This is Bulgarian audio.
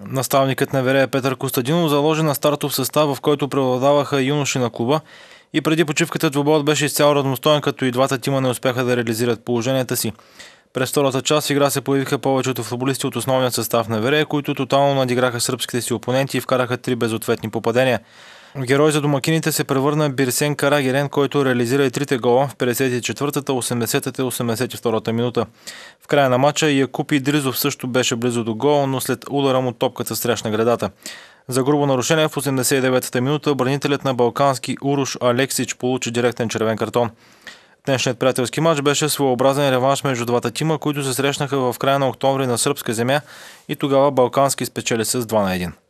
Наставникът на Верея Петър Костадинов заложи на стартов състав, в който преобладаваха юноши на клуба и преди почивката двобоят беше изцяло равностоен, като и двата тима не успяха да реализират положенията си. През втората част игра се появиха повечето футболисти от основния състав на Верея, които тотално надиграха сръбските си опоненти и вкараха три безответни попадения герой за домакините се превърна Бирсен Карагерен, който реализира и трите гола в 54-та, 80-та и 82-та минута. В края на матча и Дризов също беше близо до гола, но след удара му топката срещна градата. За грубо нарушение в 89-та минута бранителят на балкански Уруш Алексич получи директен червен картон. Днешният приятелски матч беше своеобразен реванш между двата тима, които се срещнаха в края на октомври на сръбска земя и тогава балкански спечели с 2 на 1.